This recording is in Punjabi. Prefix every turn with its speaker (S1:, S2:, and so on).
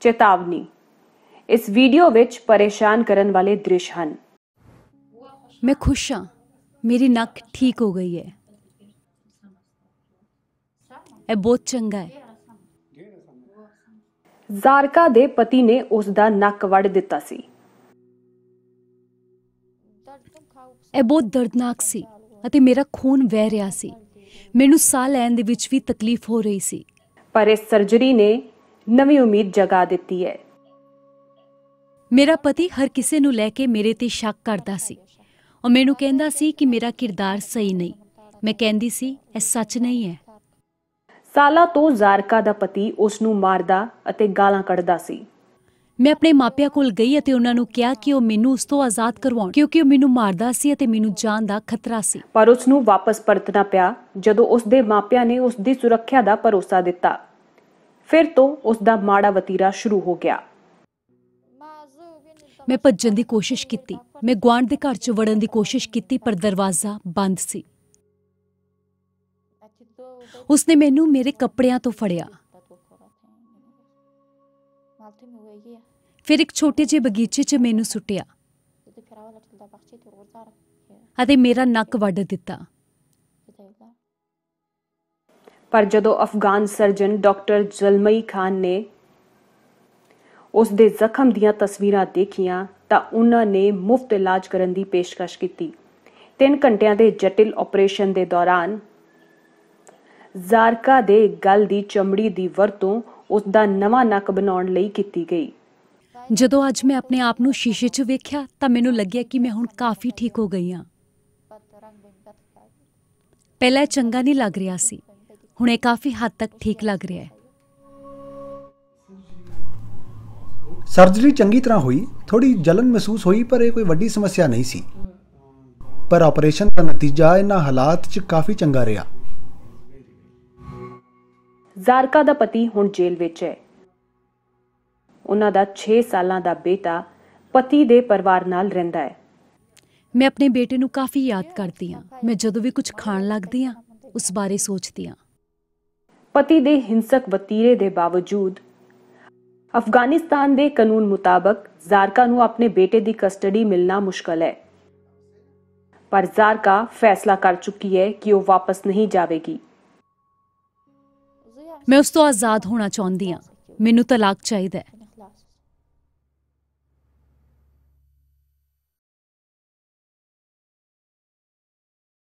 S1: ਚੇਤਾਵਨੀ ਇਸ ਵੀਡੀਓ ਵਿੱਚ ਪਰੇਸ਼ਾਨ ਕਰਨ ਵਾਲੇ ਦ੍ਰਿਸ਼ ਹਨ ਮੈਂ ਖੁਸ਼
S2: ਹਾਂ ਮੇਰੀ ਨੱਕ ਠੀਕ ਹੋ ਗਈ ਹੈ
S1: ਇਹ ਬਹੁਤ ਚੰਗਾ ਹੈ ਜ਼ਾਰਕਾ ਦੇ ਪਤੀ ਨੇ ਉਸ ਦਾ ਨੱਕ ਵੜ ਦਿੱਤਾ ਸੀ
S2: ਇਹ ਬਹੁਤ ਦਰਦਨਾਕ ਸੀ ਅਤੇ ਮੇਰਾ ਖੂਨ ਵਹਿ ਰਿਹਾ ਸੀ ਮੈਨੂੰ ਸਾਹ ਲੈਣ ਦੇ ਵਿੱਚ ਵੀ ਤਕਲੀਫ ਹੋ ਰਹੀ ਸੀ ਪਰ ਇਸ ਸਰਜਰੀ ਨੇ ਨਵੀਂ ਉਮੀਦ ਜਗਾ ਦਿੱਤੀ ਹੈ ਮੇਰਾ ਪਤੀ ਹਰ ਕਿਸੇ ਨੂੰ ਲੈ ਕੇ ਮੇਰੇ ਤੇ ਸ਼ੱਕ ਕਰਦਾ ਸੀ ਉਹ ਮੈਨੂੰ ਕਹਿੰਦਾ ਸੀ ਕਿ ਮੇਰਾ ਕਿਰਦਾਰ ਸਹੀ ਨਹੀਂ ਮੈਂ ਕਹਿੰਦੀ ਸੀ ਇਹ ਸੱਚ
S1: ਨਹੀਂ ਹੈ ਸਾਲਾ ਤੋਂ ਜ਼ਾਰਕਾ ਦਾ ਪਤੀ ਉਸ ਨੂੰ ਮਾਰਦਾ ਅਤੇ ਗਾਲਾਂ ਕੱਢਦਾ ਸੀ
S2: ਮੈਂ ਆਪਣੇ ਮਾਪਿਆਂ ਕੋਲ ਗਈ ਅਤੇ ਉਹਨਾਂ ਨੂੰ ਕਿਹਾ ਕਿ ਉਹ ਮੈਨੂੰ ਉਸ ਤੋਂ ਆਜ਼ਾਦ ਕਰਵਾਉਣ ਕਿਉਂਕਿ
S1: ਉਹ ਮੈਨੂੰ ਮਾਰਦਾ ਸੀ ਅਤੇ ਮੈਨੂੰ ਜਾਨ ਦਾ ਖਤਰਾ ਸੀ ਪਰ ਉਸ ਨੂੰ ਵਾਪਸ ਪਰਤਣਾ ਪਿਆ ਜਦੋਂ ਉਸ ਦੇ ਮਾਪਿਆਂ ਨੇ ਉਸ ਦੀ ਸੁਰੱਖਿਆ ਦਾ ਭਰੋਸਾ ਦਿੱਤਾ ਫਿਰ ਤੋਂ ਉਸ ਦਾ ਮਾੜਾ ਵਤੀਰਾ ਸ਼ੁਰੂ ਹੋ ਗਿਆ
S2: ਮੈਂ ਭੱਜਣ ਦੀ ਕੋਸ਼ਿਸ਼ ਕੀਤੀ ਮੈਂ ਗਵਾਂਡ ਦੇ ਘਰ 'ਚ ਵੜਨ ਦੀ ਕੋਸ਼ਿਸ਼ ਕੀਤੀ ਪਰ ਦਰਵਾਜ਼ਾ ਬੰਦ ਸੀ ਉਸਨੇ ਮੈਨੂੰ ਮੇਰੇ ਕੱਪੜਿਆਂ ਤੋਂ ਫੜਿਆ ਫਿਰ ਇੱਕ ਛੋਟੇ ਜਿਹੇ ਬਗੀਚੇ 'ਚ ਮੈਨੂੰ ਸੁੱਟਿਆ ਅਤੇ ਮੇਰਾ ਨੱਕ ਵੱਢ ਦਿੱਤਾ
S1: ਪਰ ਜਦੋਂ ਅਫਗਾਨ ਸਰਜਨ ਡਾਕਟਰ ਜ਼ਲਮਈ ਖਾਨ ਨੇ ਉਸ ਦੇ ਜ਼ਖਮ ਦੀਆਂ ਤਸਵੀਰਾਂ ਦੇਖੀਆਂ ਤਾਂ ਉਹਨਾਂ ਨੇ ਮੁਫਤ ਇਲਾਜ ਕਰਨ ਦੀ ਪੇਸ਼ਕਸ਼ ਕੀਤੀ 3 ਘੰਟਿਆਂ ਦੇ ਜਟਿਲ ਆਪਰੇਸ਼ਨ ਦੇ ਦੌਰਾਨ ਜ਼ਾਰਕਾ ਦੇ ਗਲ ਦੀ ਚਮੜੀ ਦੀ ਵਰਤੋਂ ਉਸ ਦਾ ਨਵਾਂ ਨੱਕ ਬਣਾਉਣ ਲਈ ਕੀਤੀ ਗਈ ਜਦੋਂ
S2: ਅੱਜ ਮੈਂ ਆਪਣੇ ਆਪ ਨੂੰ ਸ਼ੀਸ਼ੇ 'ਚ ਵੇਖਿਆ ਤਾਂ ਮੈਨੂੰ ਲੱਗਿਆ ਕਿ ਮੈਂ ਹੁਣ ਕਾਫੀ ਠੀਕ ਹੋ ਗਈ ਹਾਂ ਪਹਿਲਾਂ ਚੰਗਾ ਨਹੀਂ ਲੱਗ ਰਿਹਾ ਸੀ ਹੁਣ ਇਹ ਕਾਫੀ ਹੱਦ ਤੱਕ ਠੀਕ ਲੱਗ ਰਿਹਾ ਹੈ ਸਰਜਰੀ ਚੰਗੀ ਤਰ੍ਹਾਂ ਹੋਈ ਥੋੜੀ ਜਲਨ ਮਹਿਸੂਸ ਹੋਈ ਪਰ ਇਹ ਕੋਈ ਵੱਡੀ ਸਮੱਸਿਆ ਨਹੀਂ ਸੀ ਪਰ ਆਪਰੇਸ਼ਨ ਦਾ ਨਤੀਜਾ ਇਹਨਾਂ ਹਾਲਾਤ 'ਚ ਕਾਫੀ ਚੰਗਾ ਰਿਹਾ
S1: ਜ਼ਾਰਕਾ ਦਾ ਪਤੀ ਹੁਣ ਜੇਲ੍ਹ ਵਿੱਚ ਹੈ ਉਹਨਾਂ ਦਾ 6 ਸਾਲਾਂ ਦਾ ਬੇਟਾ ਪਤੀ ਦੇ ਪਰਿਵਾਰ ਨਾਲ ਰਹਿੰਦਾ ਹੈ
S2: ਮੈਂ ਆਪਣੇ ਬੇਟੇ ਨੂੰ ਕਾਫੀ ਯਾਦ ਕਰਦੀ ਹਾਂ ਮੈਂ ਜਦੋਂ ਵੀ ਕੁਝ ਖਾਣ ਲੱਗਦੀ ਹਾਂ ਉਸ ਬਾਰੇ ਸੋਚਦੀ ਹਾਂ
S1: ਪਤੀ ਦੇ ਹਿੰਸਕ ਵਤੀਰੇ ਦੇ ਬਾਵਜੂਦ ਅਫਗਾਨਿਸਤਾਨ ਦੇ ਕਾਨੂੰਨ ਮੁਤਾਬਕ ਜ਼ਾਰਕਾ ਨੂੰ ਆਪਣੇ ਬੇਟੇ ਦੀ ਕਸਟਡੀ ਮਿਲਣਾ ਮੁਸ਼ਕਲ ਹੈ ਪਰ ਜ਼ਾਰਕਾ ਫੈਸਲਾ ਕਰ ਚੁੱਕੀ ਹੈ ਕਿ ਉਹ ਵਾਪਸ ਨਹੀਂ ਜਾਵੇਗੀ
S2: ਮੈਂ ਉਸ ਤੋਂ ਆਜ਼ਾਦ ਹੋਣਾ ਚਾਹੁੰਦੀ ਹਾਂ ਮੈਨੂੰ ਤਲਾਕ ਚਾਹੀਦਾ ਹੈ